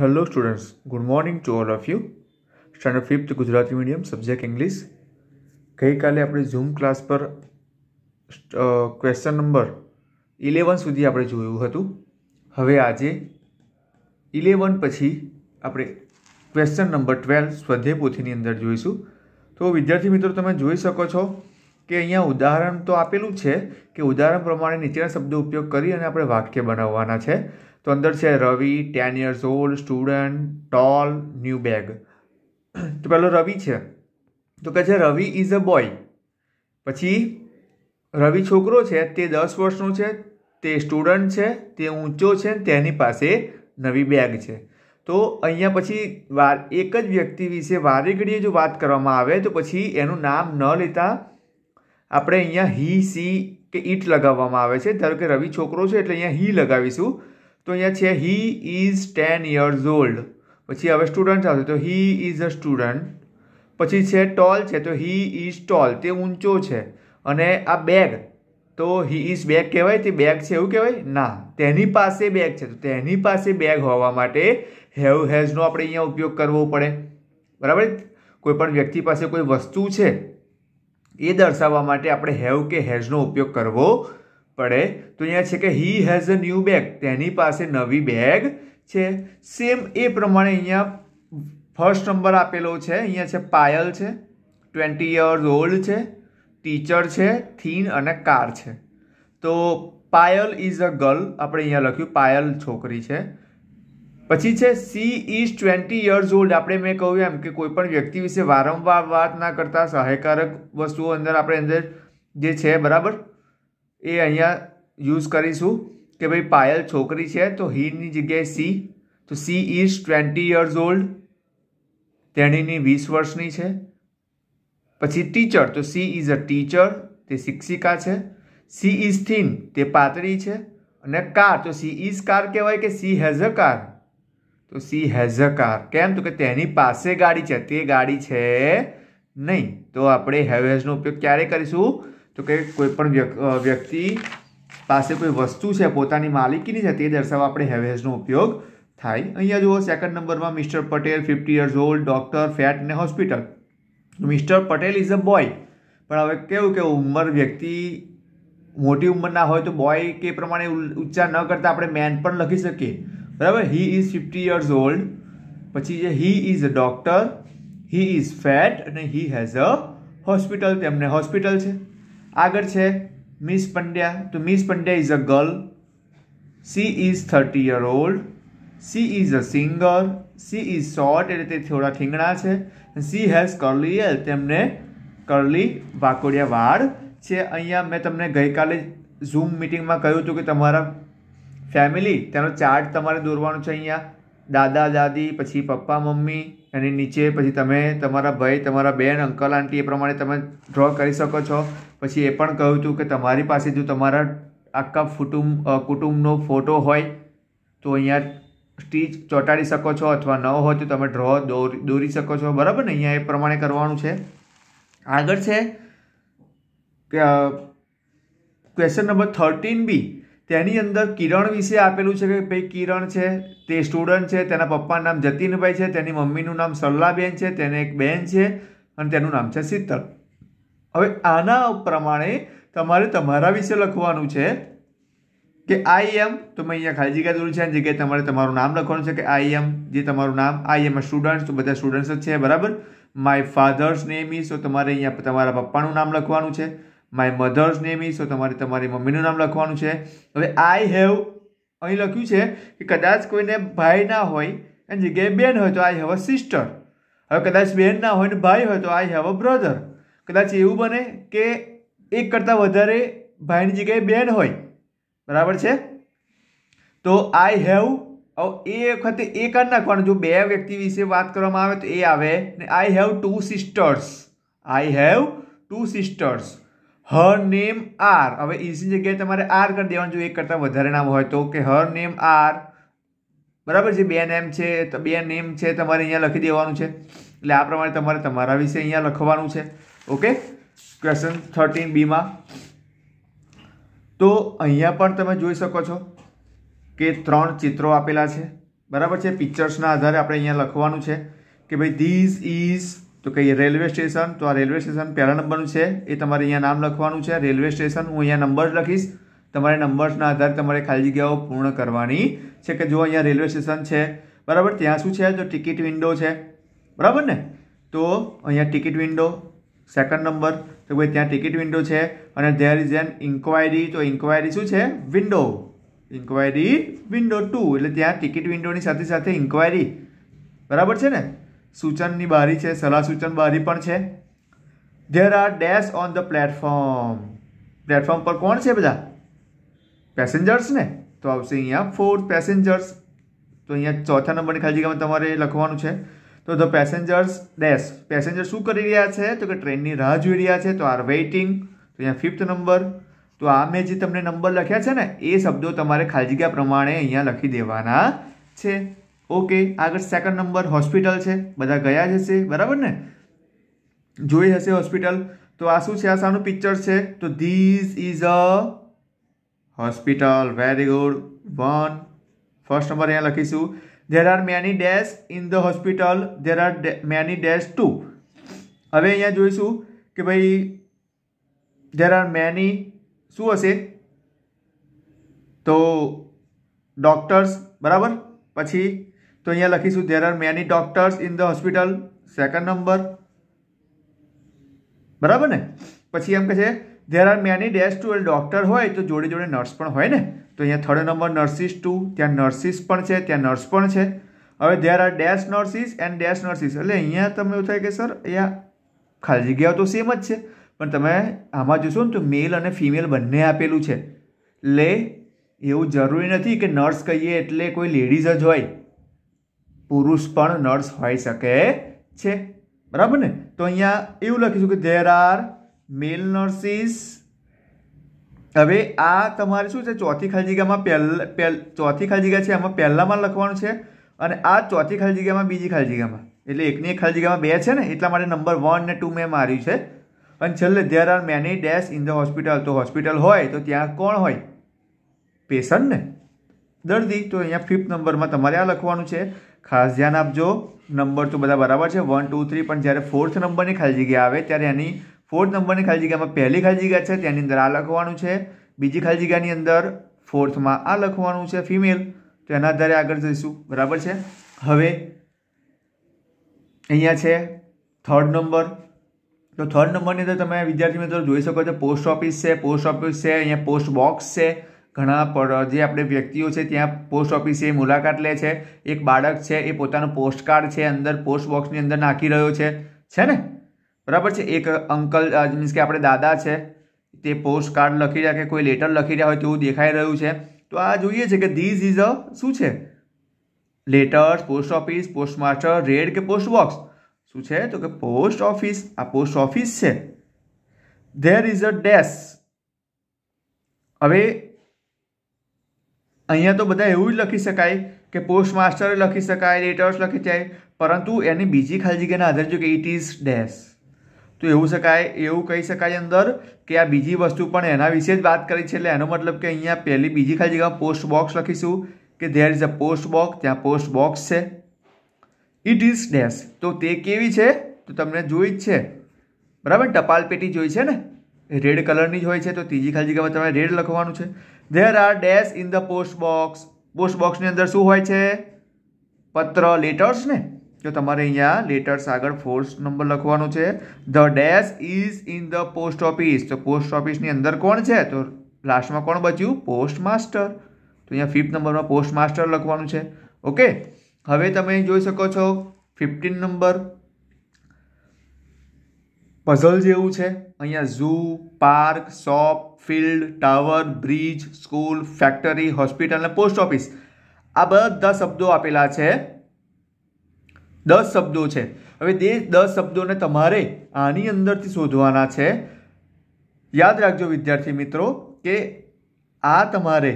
hello students good morning to all of you standard fifth Gujarati medium subject English ગઈકાલે આપણે Zoom class પર question number eleven સુધી આપણે જોયું હતું હવે આજે ઇલેવન પછી આપણે ક્વેશ્ચન નંબર ટ્વેલ્વ સ્વાધ્યાય પોથીની અંદર જોઈશું તો વિદ્યાર્થી મિત્રો તમે જોઈ શકો છો કે અહીંયા ઉદાહરણ તો આપેલું છે કે ઉદાહરણ પ્રમાણે નીચેના શબ્દો ઉપયોગ કરી અને આપણે વાક્ય બનાવવાના છે તો અંદર છે Ravi ten years old student tall new bag તો પેલો રવિ છે તો કહે છે રવિ ઇઝ અ બોય પછી રવિ છોકરો છે તે દસ વર્ષનો છે તે સ્ટુડન્ટ છે તે ઊંચો છે તેની પાસે નવી બેગ છે તો અહીંયા પછી વાર એક જ વ્યક્તિ વિશે વારે જો વાત કરવામાં આવે તો પછી એનું નામ ન લેતા આપણે અહીંયા હી સી કે ઈટ લગાવવામાં આવે છે ધારો કે રવિ છોકરો છે એટલે અહીંયા હી લગાવીશું તો અહીંયા છે he is ten years old પછી હવે સ્ટુડન્ટ આવશે તો હી ઇઝ અ સ્ટુડન્ટ પછી છે ટોલ છે તો હી ઇઝ ટોલ તે ઊંચો છે અને આ બેગ તો હી ઇઝ બેગ કહેવાય તે બેગ છે એવું કહેવાય ના તેની પાસે બેગ છે તો તેની પાસે બેગ હોવા માટે હેવ હેઝનો આપણે અહીંયા ઉપયોગ કરવો પડે બરાબર કોઈપણ વ્યક્તિ પાસે કોઈ વસ્તુ છે એ દર્શાવવા માટે આપણે હેવ કે હેઝનો ઉપયોગ કરવો પડે તો અહીંયા છે કે he has a new bag તેની પાસે નવી બેગ છે સેમ એ પ્રમાણે અહીંયા ફર્સ્ટ નંબર આપેલો છે અહીંયા છે પાયલ છે ટ્વેન્ટી યર્સ ઓલ્ડ છે ટીચર છે થીન અને કાર છે તો પાયલ ઇઝ અ ગર્લ આપણે અહીંયા લખ્યું પાયલ છોકરી છે પછી છે she is twenty years old આપણે મેં કહ્યું એમ કે કોઈ પણ વ્યક્તિ વિશે વારંવાર વાત ના કરતા સહાયકારક વસ્તુઓ અંદર આપણે અંદર જે છે બરાબર એ અહીંયા યુઝ કરીશું કે ભાઈ પાયલ છોકરી છે તો હીની જગ્યાએ સી તો she is twenty years old તેણીની વીસ વર્ષની છે પછી ટીચર તો સી ઇઝ અ ટીચર તે શિક્ષિકા છે સી ઇઝ થીન તે પાતળી છે અને કાર તો સી ઇઝ કાર કહેવાય કે સી હેઝ અ કાર તો સી હેઝ અ કાર કેમ તો કે તેની પાસે ગાડી છે તે ગાડી છે નહીં તો આપણે હેવેઝનો ઉપયોગ ક્યારે કરીશું તો કે કોઈપણ વ્યક્તિ પાસે કોઈ વસ્તુ છે પોતાની માલિકીની છે તે દર્શાવવા આપણે હેવેઝનો ઉપયોગ થાય અહીંયા જુઓ સેકન્ડ નંબરમાં mister Patel fifty years old doctor fat ને hospital mister Patel is a boy પણ હવે કેવું કે ઉંમર વ્યક્તિ મોટી ઉંમરના હોય તો બોય કે પ્રમાણે ઉચ્ચાર ન કરતાં આપણે મેન પણ લખી શકીએ બરાબર he is fifty years old પછી જે he is a doctor he is fat અને હી હેઝ અ હોસ્પિટલ તેમને હોસ્પિટલ છે આગળ છે મિસ પંડ્યા તો miss Pandya is a girl she is thirty year old she is a singer she is short એટલે તે થોડા ઠીંગણા છે સી હેઝ કરલી હેલ તેમને કરલી વાકોડિયા વાળ છે અહીંયા મેં તમને ગઈકાલે ઝૂમ મિટિંગમાં કહ્યું હતું કે તમારા ફેમિલી તેનો ચાર્ટ તમારે દોરવાનો છે અહીંયા દાદા દાદી પછી પપ્પા મમ્મી એની નીચે પછી તમે તમારા ભાઈ તમારા બેન અંકલ આંટી એ પ્રમાણે તમે ડ્રો કરી શકો છો પછી એ પણ કહ્યું હતું કે તમારી પાસે જો તમારા આખા ફુટુંબ કુટુંબનો ફોટો હોય તો અહીંયા સ્ટીચ ચોંટાડી શકો છો અથવા ન હોય તો તમે ડ્રો દોરી દોરી શકો છો બરાબર ને અહીંયા એ પ્રમાણે કરવાનું છે આગળ છે કે ક્વેશ્ચન નંબર થર્ટીન બી તેની અંદર કિરણ વિશે આપેલું છે કે ભાઈ કિરણ છે તે સ્ટુડન્ટ છે તેના પપ્પાનું નામ જતીનભાઈ છે તેની મમ્મીનું નામ સરલાબેન છે તેને એક બેન છે અને તેનું નામ છે શીતલ હવે આના પ્રમાણે તમારે તમારા વિશે લખવાનું છે કે આઈ એમ તો મેં અહીંયા ખાલી જગ્યા દોરી છે અને જગ્યાએ તમારે તમારું નામ લખવાનું છે કે આઈ એમ જે તમારું નામ આઈ એમ સ્ટુડન્ટ તો બધા સ્ટુડન્ટ્સ જ છે બરાબર માય ફાધર્સ નેમ ઇઝ તો તમારે અહીંયા તમારા પપ્પાનું નામ લખવાનું છે માય મધર્સ નેમ ઇઝ તો તમારે તમારી મમ્મીનું નામ લખવાનું છે હવે આઈ હેવ અહીં લખ્યું છે કે કદાચ કોઈને ભાઈ ના હોય એની જગ્યાએ બેન હોય તો આઈ હેવ અ સિસ્ટર હવે કદાચ બેન ના હોય ને ભાઈ હોય તો આઈ હેવ અ બ્રધર કદાચ એવું બને કે એક કરતાં વધારે ભાઈની જગ્યાએ બેન હોય બરાબર છે તો આઈ હેવ એ વખતે એ જ નાખવાનું જો બે વ્યક્તિ વિશે વાત કરવામાં આવે તો એ આવે ને I have two sisters I have two sisters her name are હવે ઇઝની જગ્યાએ તમારે આર કરી દેવાનું જોઈએ એક કરતાં વધારે નામ હોય તો કે હર નેમ આર બરાબર છે બે નેમ છે તો બે નેમ છે તમારે અહીંયા લખી દેવાનું છે એટલે આ પ્રમાણે તમારે તમારા વિશે અહીંયા લખવાનું છે ઓકે ક્વેશ્ચન થર્ટીન બીમાં તો અહીંયા પણ તમે જોઈ શકો છો કે ત્રણ ચિત્રો આપેલા છે બરાબર છે પિક્ચર્સના આધારે આપણે અહીંયા લખવાનું છે કે ભાઈ ધીઝ ઇઝ તો કહીએ રેલવે સ્ટેશન તો આ રેલવે સ્ટેશન પહેલા નંબરનું છે એ તમારે અહીંયા નામ લખવાનું છે રેલવે સ્ટેશન હું અહીંયા નંબર લખીશ તમારે નંબર્સના આધારે તમારે ખાલી જગ્યાઓ પૂર્ણ કરવાની છે કે જો અહીંયા રેલવે સ્ટેશન છે બરાબર ત્યાં શું છે તો ટિકિટ વિન્ડો છે બરાબર ને તો અહીંયા ટિકિટ વિન્ડો સેકન્ડ નંબર તો ભાઈ ત્યાં ટિકિટ વિન્ડો છે અને ધેર ઇઝ એન ઇન્ક્વાયરી તો ઇન્ક્વાયરી શું છે વિન્ડો ઇન્ક્વાયરી વિન્ડો ટુ એટલે ત્યાં ટિકિટ વિન્ડોની સાથે સાથે ઇન્ક્વાયરી બરાબર છે ને સૂચનની બારી છે સલાહ સૂચન બારી પણ છે there are dash on the platform platform પર કોણ છે બધા પેસેન્જર્સ ને તો આવશે અહીંયા ફોર્થ પેસેન્જર્સ તો અહીંયા ચોથા નંબરની ખાલી જગ્યામાં તમારે લખવાનું છે તો ધ પેસેન્જર્સ ડેશ પેસેન્જર શું કરી રહ્યા છે તો કે ટ્રેનની રાહ જોઈ રહ્યા છે તો આર વેઇટિંગ તો અહીંયા ફિફ્થ નંબર તો આ મેં જે તમને નંબર લખ્યા છે ને એ શબ્દો તમારે ખાલી જગ્યા પ્રમાણે અહીંયા લખી દેવાના છે ઓકે આગળ સેકન્ડ નંબર હોસ્પિટલ છે બધા ગયા જ હશે બરાબર ને જોઈ હશે હોસ્પિટલ તો આ શું છે આ શાનું પિક્ચર છે તો this is a hospital very good one first number અહીંયા લખીશું there are many dash in the hospital there are many dash two હવે અહીંયા જોઈશું કે ભાઈ ધેર આર મેની શું હશે તો ડૉક્ટર્સ બરાબર પછી તો અહીંયા લખીશું there are many doctors in the hospital second number બરાબર ને પછી એમ કે છે there are many dash two doctor હોય તો જોડે જોડે નર્સ પણ હોય ને તો અહીંયા થર્ડ નંબર નર્સિસ ટુ ત્યાં નર્સિસ પણ છે ત્યાં નર્સ પણ છે હવે there are dash nurses and dash nurses એટલે અહીંયા તમને એવું થાય કે સર અહીંયા ખાલી જગ્યાઓ તો સેમ જ છે પણ તમે આમાં જોશો ને તો મેલ અને ફિમેલ બંને આપેલું છે એટલે એવું જરૂરી નથી કે નર્સ કહીએ એટલે કોઈ લેડીઝ જ હોય પુરુષ પણ નર્સ હોઈ શકે છે બરાબર ને તો અહીંયા એવું લખીશું કે ધેર આર મેલ નર્સિસ હવે આ તમારે શું છે ચોથી ખાલી જગ્યામાં પહેલ ચોથી ખાલી જગ્યા છે એમાં પહેલામાં લખવાનું છે અને આ ચોથી ખાલી જગ્યામાં બીજી ખાલી જગ્યામાં એટલે એકની એક ખાલી જગ્યામાં બે છે ને એટલા માટે નંબર વન ને ટુ મેં માર્યું છે અને છેલ્લે there are many dash in the hospital તો હોસ્પિટલ હોય તો ત્યાં કોણ હોય પેશન્ટ ને દર્દી તો અહીંયા ફિફ્થ નંબરમાં તમારે આ લખવાનું છે ખાસ ધ્યાન આપજો નંબર તો બધા બરાબર છે વન ટુ થ્રી પણ જ્યારે ફોર્થ નંબરની ખાલી જગ્યા આવે ત્યારે એની ફોર્થ નંબરની ખાલી જગ્યામાં પહેલી ખાલી જગ્યા છે તેની અંદર આ લખવાનું છે બીજી ખાલી જગ્યાની અંદર ફોર્થમાં આ લખવાનું છે ફિમેલ તો એના આધારે આગળ જઈશું બરાબર છે હવે અહીંયા છે થર્ડ નંબર તો થર્ડ નંબરની અંદર તમે વિદ્યાર્થી મિત્રો જોઈ શકો છો પોસ્ટ ઓફિસ છે પોસ્ટ ઓફિસ છે અહીંયા પોસ્ટ બોક્સ છે ઘણા જે આપણે વ્યક્તિઓ છે ત્યાં પોસ્ટ ઓફિસે મુલાકાત લે છે એક બાળક છે એ પોતાનું કાર્ડ છે અંદર પોસ્ટ બોક્સની અંદર નાખી રહ્યો છે છે ને બરાબર છે એક અંકલ મીન્સ કે આપણે દાદા છે તે પોસ્ટ કાર્ડ લખી રહ્યા કે કોઈ લેટર લખી રહ્યા હોય તેવું દેખાઈ રહ્યું છે તો આ જોઈએ છે કે ધીઝ ઇઝ અ શું છે letters post office postmaster red કે પોસ્ટ બોક્સ શું છે તો કે પોસ્ટ ઓફિસ આ પોસ્ટ ઓફિસ છે ધેર ઇઝ અ ડેસ હવે અહીંયા તો બધા એવું જ લખી શકાય કે પોસ્ટ માસ્ટર લખી શકાય લેટર્સ લખી જાય પરંતુ એની બીજી ખાલી જગ્યાના આધારે જો કે ઇટ ઇઝ ડેશ તો એવું શકાય એવું કહી શકાય અંદર કે આ બીજી વસ્તુ પણ એના વિશે જ વાત કરી છે એટલે એનો મતલબ કે અહીંયા પહેલી બીજી ખાલી જગ્યામાં પોસ્ટ બોક્સ લખીશું કે there is a post box ત્યાં પોસ્ટ બોક્સ છે ઇટ ઇઝ ડેશ તો તે કેવી છે તો તમને જોઈ જ છે બરાબર ટપાલ પેટી જોઈ છે ને રેડ કલરની જ હોય છે તો ત્રીજી ખાલી જગ્યામાં તમારે રેડ લખવાનું છે there are dash in the post box post બોક્સની અંદર શું હોય છે પત્ર લેટર્સ ને તો તમારે અહીંયા લેટર્સ આગળ ફોર્સ નંબર લખવાનો છે the dash is in the post office તો પોસ્ટ ઓફિસની અંદર કોણ છે તો લાસ્ટમાં કોણ બચ્યું પોસ્ટ માસ્ટર તો અહીંયા ફિફ્થ નંબરમાં પોસ્ટ માસ્ટર લખવાનું છે ઓકે હવે તમે જોઈ શકો છો ફિફ્ટીન નંબર પઝલ જેવું છે અહીંયા zoo park shop field tower bridge school factory hospital અને પોસ્ટ ઓફિસ આ બધા શબ્દો આપેલા છે દસ શબ્દો છે હવે તે દસ શબ્દોને તમારે આની અંદરથી શોધવાના છે યાદ રાખજો વિદ્યાર્થી મિત્રો કે આ તમારે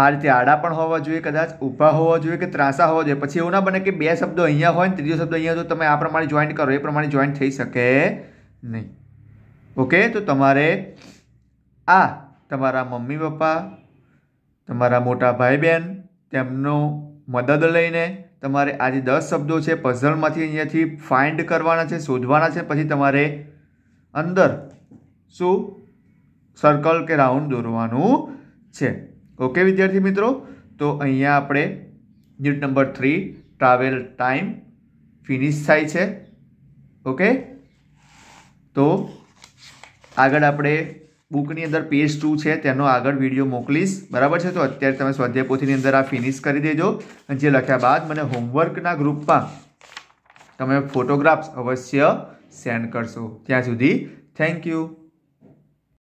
આ રીતે આડા પણ હોવા જોઈએ કદાચ ઊભા હોવા જોઈએ કે ત્રાસા હોવા જોઈએ પછી એવું ના બને કે બે શબ્દો અહીંયા હોય ને ત્રીજો શબ્દ અહીંયા તો તમે આ પ્રમાણે જોઈન્ટ કરો એ પ્રમાણે જોઈન્ટ થઈ શકે નહીં ઓકે તો તમારે આ તમારા મમ્મી પપ્પા તમારા મોટા ભાઈ બહેન તેમનો મદદ લઈને તમારે આ જે દસ શબ્દો છે પઝલમાંથી અહીંયાથી ફાઇન્ડ કરવાના છે શોધવાના છે પછી તમારે અંદર શું સર્કલ કે રાઉન્ડ દોરવાનું છે ઓકે વિદ્યાર્થી મિત્રો તો અહીંયા આપણે unit number three travel time finish થાય છે ઓકે તો આગળ આપણે બુકની અંદર પેજ ટુ છે તેનો આગળ વિડીયો મોકલીશ બરાબર છે તો અત્યારે તમે સ્વાધ્યાય અંદર આ ફિનિશ કરી દેજો અને જે લખ્યા બાદ મને હોમવર્કના ગ્રુપમાં તમે ફોટોગ્રાફ્સ અવશ્ય સેન્ડ કરશો ત્યાં સુધી થેન્ક યુ